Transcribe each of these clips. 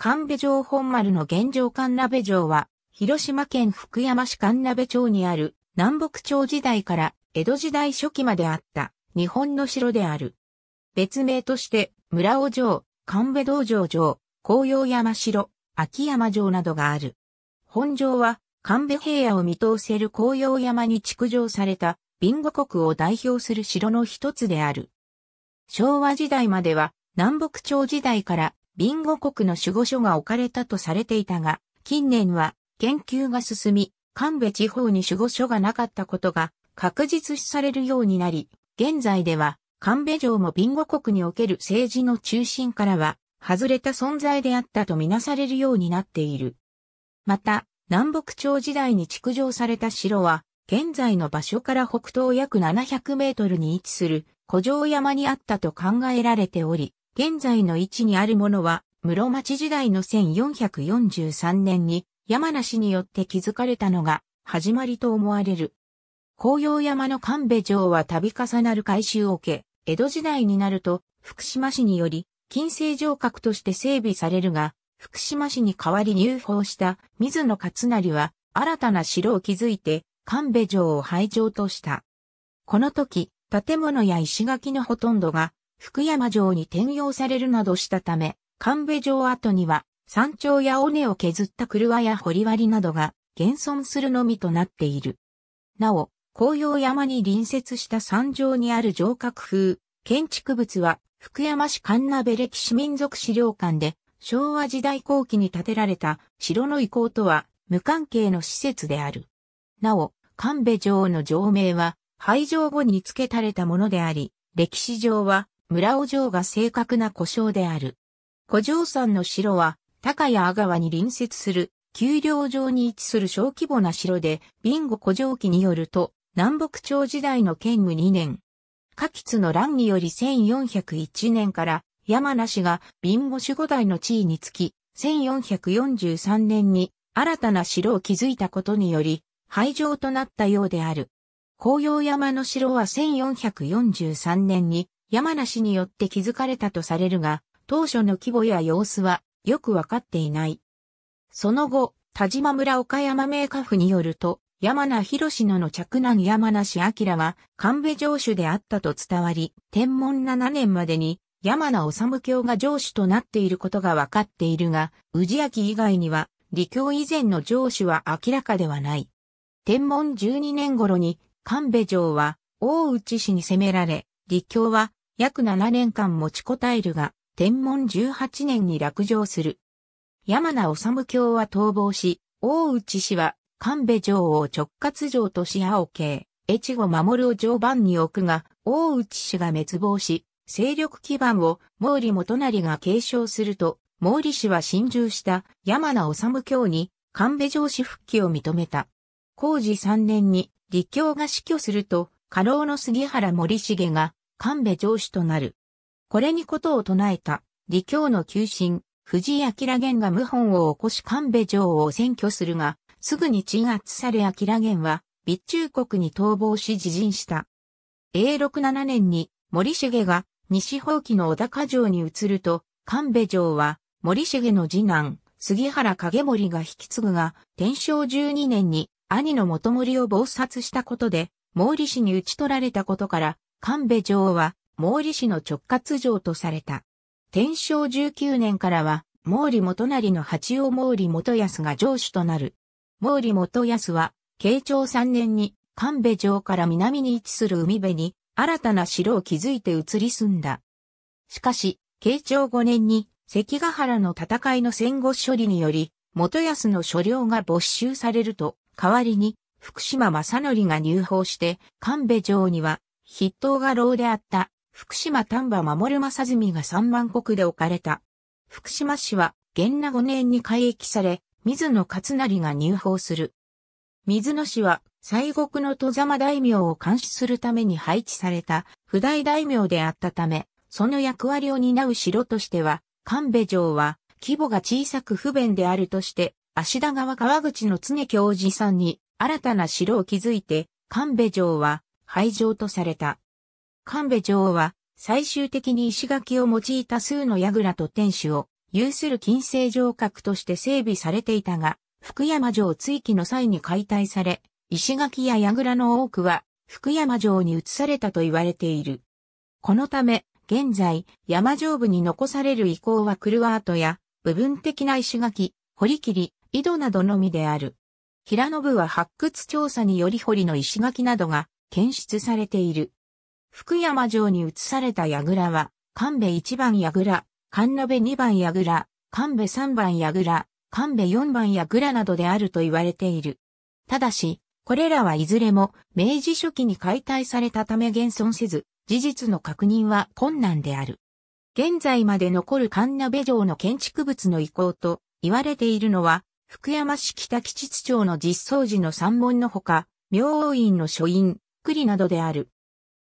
神戸城本丸の現状神鍋城は、広島県福山市神鍋町にある南北朝時代から江戸時代初期まであった日本の城である。別名として村尾城、神戸道場城、紅葉山城、秋山城などがある。本城は神戸平野を見通せる紅葉山に築城されたビンゴ国を代表する城の一つである。昭和時代までは南北朝時代からンゴ国の守護所が置かれたとされていたが、近年は研究が進み、神戸地方に守護所がなかったことが確実視されるようになり、現在では神戸城もンゴ国における政治の中心からは外れた存在であったとみなされるようになっている。また、南北朝時代に築城された城は、現在の場所から北東約700メートルに位置する古城山にあったと考えられており、現在の位置にあるものは、室町時代の1443年に山梨によって築かれたのが始まりと思われる。紅葉山の神戸城は度重なる改修を受け、江戸時代になると福島市により金星城郭として整備されるが、福島市に代わり入法した水野勝成は新たな城を築いて神戸城を廃城とした。この時、建物や石垣のほとんどが福山城に転用されるなどしたため、神戸城跡には山頂や尾根を削った車や掘割などが現存するのみとなっている。なお、紅葉山に隣接した山上にある城郭風建築物は福山市神鍋歴史民族資料館で昭和時代後期に建てられた城の遺構とは無関係の施設である。なお、神戸城の城名は廃城後に付けたれたものであり、歴史上は村尾城が正確な故障である。古城山の城は、高谷阿川に隣接する、丘陵上に位置する小規模な城で、ビンゴ古城記によると、南北朝時代の建武2年、下吉の乱により1401年から、山梨がビンゴ守護代の地位につき、1443年に新たな城を築いたことにより、廃城となったようである。紅葉山の城は1443年に山梨によって築かれたとされるが、当初の規模や様子はよくわかっていない。その後、田島村岡山名家府によると、山名博野の着男山梨明は神戸城主であったと伝わり、天文7年までに山名治教が城主となっていることがわかっているが、宇治明以外には、李教以前の城主は明らかではない。天文12年頃に、神戸城は大内氏に攻められ、李教は約7年間持ちこたえるが、天文18年に落城する。山名治教は逃亡し、大内氏は神戸城を直轄城とし青系、越後守を常番に置くが、大内氏が滅亡し、勢力基盤を毛利元就が継承すると、毛利氏は侵入した山名治教に神戸城氏復帰を認めた。工事3年に立教が死去すると、家老の杉原森重が神戸城主となる。これにことを唱えた、李教の急進、藤井明玄が謀反を起こし神戸城を占拠するが、すぐに鎮圧され明玄は、備中国に逃亡し自陣した。永禄7年に森重が西方記の小高城に移ると、神戸城は森重の次男、杉原景盛が引き継ぐが、天正12年に兄の元森を謀殺したことで、毛利氏に討ち取られたことから、神戸城は毛利氏の直轄城とされた。天正19年からは毛利元就の八王毛利元康が城主となる。毛利元康は慶長3年に神戸城から南に位置する海辺に新たな城を築いて移り住んだ。しかし、慶長5年に関ヶ原の戦いの戦後処理により、元康の所領が没収されると、代わりに福島正則が入法して、神戸城には筆頭が牢であった、福島丹波守正澄が三万石で置かれた。福島市は、元那5年に改易され、水野勝成が入法する。水野氏は、西国の戸様大名を監視するために配置された、不大大名であったため、その役割を担う城としては、神戸城は、規模が小さく不便であるとして、足田川川口の常教寺さんに、新たな城を築いて、神戸城は、廃城とされた。神戸城は最終的に石垣を用いた数の櫓と天守を有する金星城郭として整備されていたが、福山城追記の際に解体され、石垣や櫓の多くは福山城に移されたと言われている。このため、現在、山城部に残される遺構はクルワートや、部分的な石垣、堀切、井戸などのみである。平野部は発掘調査により堀の石垣などが検出されている。福山城に移された櫓は、神戸1番櫓、神鍋2番櫓、神戸3番櫓、神戸4番櫓などであると言われている。ただし、これらはいずれも明治初期に解体されたため現存せず、事実の確認は困難である。現在まで残る神鍋城の建築物の遺構と言われているのは、福山市北吉津町の実相寺の三門のほか、明王院の書院、作りなどである。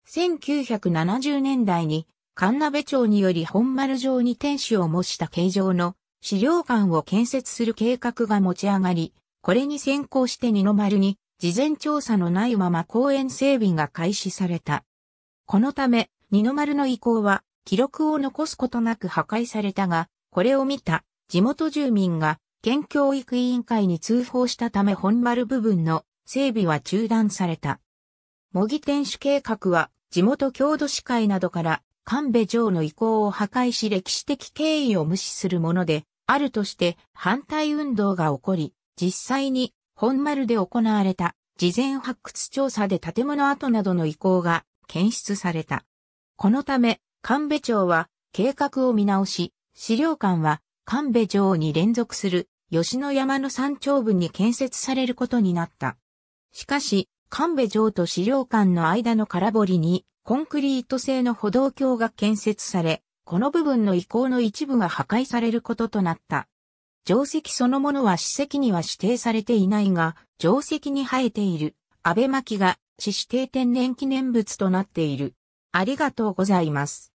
1970年代に、神鍋町により本丸城に天守を模した形状の資料館を建設する計画が持ち上がり、これに先行して二の丸に事前調査のないまま公園整備が開始された。このため、二の丸の遺構は記録を残すことなく破壊されたが、これを見た地元住民が県教育委員会に通報したため本丸部分の整備は中断された。模擬天守計画は、地元郷土司会などから、神戸城の遺構を破壊し歴史的経緯を無視するもので、あるとして反対運動が起こり、実際に本丸で行われた事前発掘調査で建物跡などの遺構が検出された。このため、神戸町は計画を見直し、資料館は神戸城に連続する吉野山の山頂部に建設されることになった。しかし、神戸城と資料館の間の空堀にコンクリート製の歩道橋が建設され、この部分の遺構の一部が破壊されることとなった。定石そのものは史跡には指定されていないが、定石に生えている安倍巻が市指定天然記念物となっている。ありがとうございます。